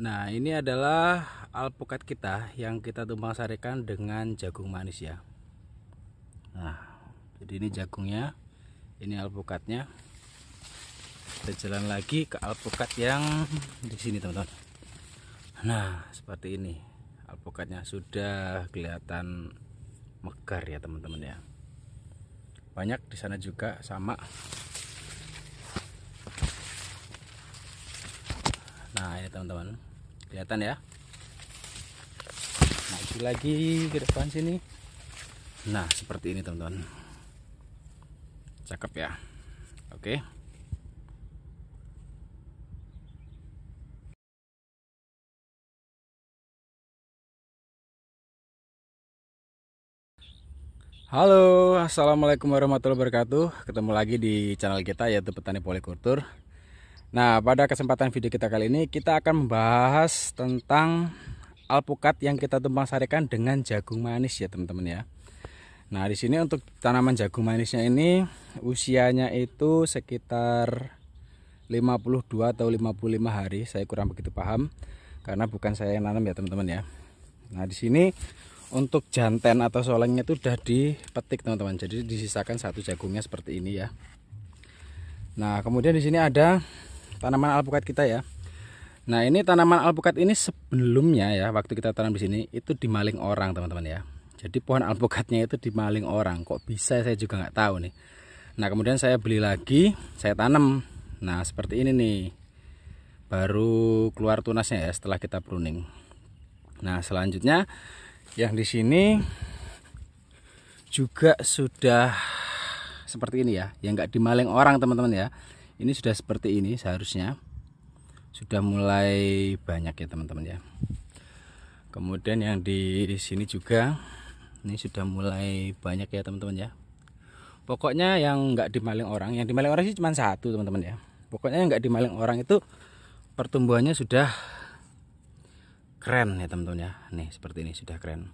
Nah ini adalah alpukat kita yang kita tumpang sarikan dengan jagung manis ya Nah jadi ini jagungnya ini alpukatnya kita jalan lagi ke alpukat yang di sini teman-teman Nah seperti ini alpukatnya sudah kelihatan megar ya teman-teman ya banyak di sana juga sama nah ya teman-teman kelihatan ya maju nah, lagi ke depan sini nah seperti ini teman-teman cakep ya oke Halo, Assalamualaikum warahmatullahi wabarakatuh Ketemu lagi di channel kita yaitu Petani Polikultur Nah, pada kesempatan video kita kali ini kita akan membahas tentang alpukat yang kita tumpang sarikan dengan jagung manis ya, teman-teman ya. Nah, di sini untuk tanaman jagung manisnya ini usianya itu sekitar 52 atau 55 hari, saya kurang begitu paham karena bukan saya yang nanam ya, teman-teman ya. Nah, di sini untuk jantan atau solengnya itu sudah dipetik, teman-teman. Jadi disisakan satu jagungnya seperti ini ya. Nah, kemudian di sini ada tanaman alpukat kita ya nah ini tanaman alpukat ini sebelumnya ya waktu kita tanam di sini itu dimaling orang teman-teman ya jadi pohon alpukatnya itu dimaling orang kok bisa saya juga nggak tahu nih nah kemudian saya beli lagi saya tanam nah seperti ini nih baru keluar tunasnya ya setelah kita pruning nah selanjutnya yang di sini juga sudah seperti ini ya yang nggak dimaling orang teman-teman ya ini sudah seperti ini seharusnya sudah mulai banyak ya teman-teman ya kemudian yang di sini juga ini sudah mulai banyak ya teman-teman ya pokoknya yang nggak dimaling orang yang dimaling orang sih cuma satu teman-teman ya pokoknya yang nggak dimaling orang itu pertumbuhannya sudah keren ya teman-teman ya nih seperti ini sudah keren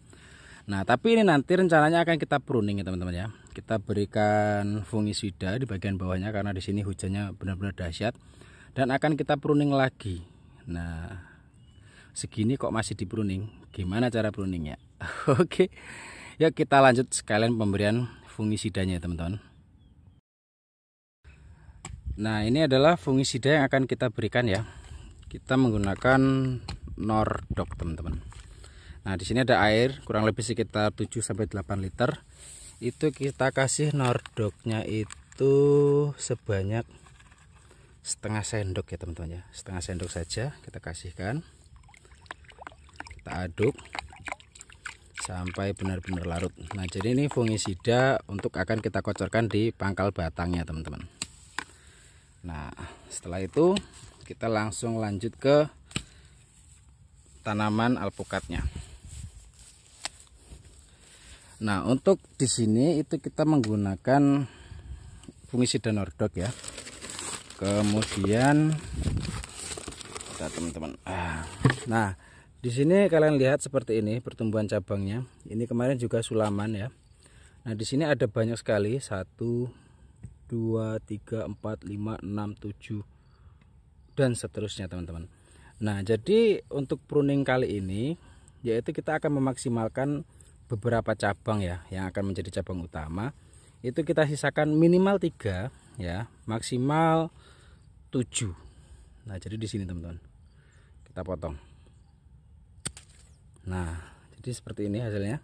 nah tapi ini nanti rencananya akan kita pruning ya teman-teman ya kita berikan fungisida di bagian bawahnya karena di sini hujannya benar-benar dahsyat dan akan kita pruning lagi nah segini kok masih di gimana cara pruningnya oke ya kita lanjut sekalian pemberian fungisidanya ya, teman-teman nah ini adalah fungisida yang akan kita berikan ya kita menggunakan Nordok teman-teman nah di sini ada air kurang lebih sekitar 7 sampai 8 liter itu kita kasih nordoknya itu sebanyak setengah sendok ya teman-teman ya setengah sendok saja kita kasihkan kita aduk sampai benar-benar larut nah jadi ini fungisida untuk akan kita kocorkan di pangkal batangnya teman-teman nah setelah itu kita langsung lanjut ke tanaman alpukatnya Nah, untuk di sini itu kita menggunakan fungisida nordok ya. Kemudian kita teman-teman. Ah. Nah, di sini kalian lihat seperti ini pertumbuhan cabangnya. Ini kemarin juga sulaman ya. Nah, di sini ada banyak sekali. 1 2 3 4 5 6 7 dan seterusnya, teman-teman. Nah, jadi untuk pruning kali ini yaitu kita akan memaksimalkan beberapa cabang ya yang akan menjadi cabang utama itu kita sisakan minimal tiga ya maksimal tujuh. nah jadi di sini teman-teman kita potong nah jadi seperti ini hasilnya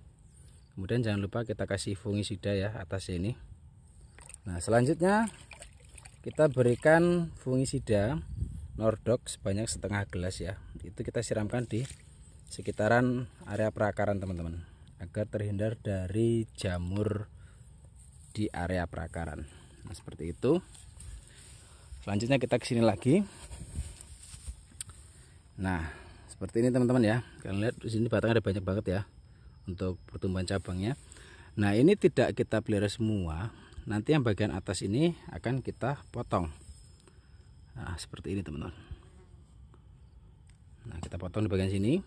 kemudian jangan lupa kita kasih fungisida ya atas ini nah selanjutnya kita berikan fungisida Nordok sebanyak setengah gelas ya itu kita siramkan di sekitaran area perakaran teman-teman agar terhindar dari jamur di area perakaran nah, seperti itu selanjutnya kita ke sini lagi nah seperti ini teman-teman ya kalian lihat di sini batang ada banyak banget ya untuk pertumbuhan cabangnya nah ini tidak kita pelihara semua nanti yang bagian atas ini akan kita potong nah seperti ini teman-teman nah kita potong di bagian sini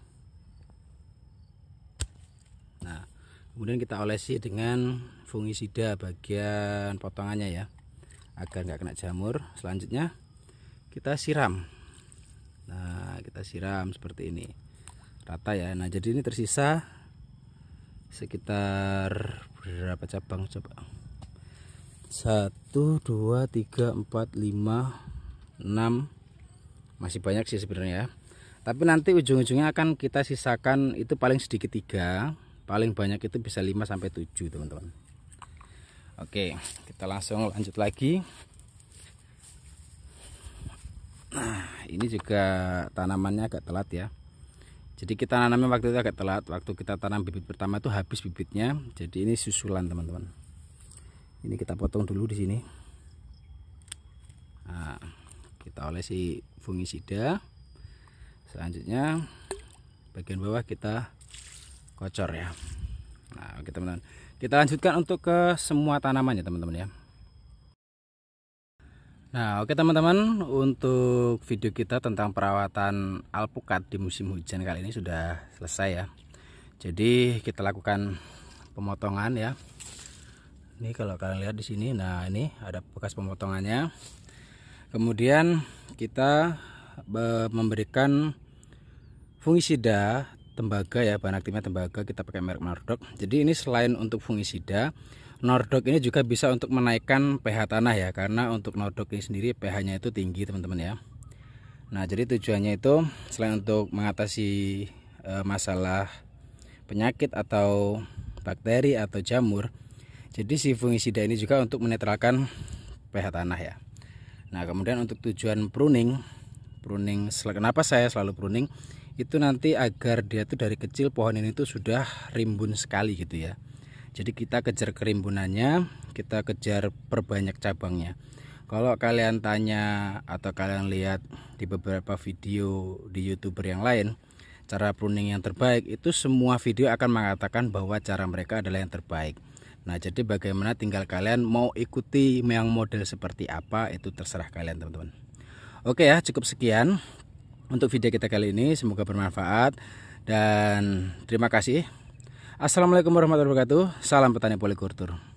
kemudian kita olesi dengan fungisida bagian potongannya ya agar nggak kena jamur selanjutnya kita siram nah kita siram seperti ini rata ya nah jadi ini tersisa sekitar berapa cabang coba 1 2 3 4 5 6 masih banyak sih sebenarnya ya. tapi nanti ujung-ujungnya akan kita sisakan itu paling sedikit tiga paling banyak itu bisa 5 sampai 7 teman-teman Oke kita langsung lanjut lagi nah ini juga tanamannya agak telat ya jadi kita nanamnya waktu itu agak telat waktu kita tanam bibit pertama itu habis bibitnya jadi ini susulan teman-teman ini kita potong dulu di sini nah, kita olesi fungisida selanjutnya bagian bawah kita Kocor ya. Nah, oke teman-teman. Kita lanjutkan untuk ke semua tanamannya teman-teman ya. Nah, oke teman-teman, untuk video kita tentang perawatan alpukat di musim hujan kali ini sudah selesai ya. Jadi, kita lakukan pemotongan ya. Ini kalau kalian lihat di sini, nah ini ada bekas pemotongannya. Kemudian kita memberikan fungisida tembaga ya bahan aktifnya tembaga kita pakai merek Nordok. jadi ini selain untuk fungisida Nordok ini juga bisa untuk menaikkan pH tanah ya karena untuk Nordok ini sendiri pH nya itu tinggi teman-teman ya nah jadi tujuannya itu selain untuk mengatasi e, masalah penyakit atau bakteri atau jamur jadi si fungisida ini juga untuk menetralkan pH tanah ya nah kemudian untuk tujuan pruning pruning kenapa saya selalu pruning itu nanti agar dia tuh dari kecil pohon ini tuh sudah rimbun sekali gitu ya jadi kita kejar kerimbunannya kita kejar perbanyak cabangnya kalau kalian tanya atau kalian lihat di beberapa video di youtuber yang lain cara pruning yang terbaik itu semua video akan mengatakan bahwa cara mereka adalah yang terbaik Nah jadi bagaimana tinggal kalian mau ikuti yang model seperti apa itu terserah kalian teman-teman Oke ya cukup sekian untuk video kita kali ini semoga bermanfaat dan terima kasih Assalamualaikum warahmatullahi wabarakatuh salam petani polikultur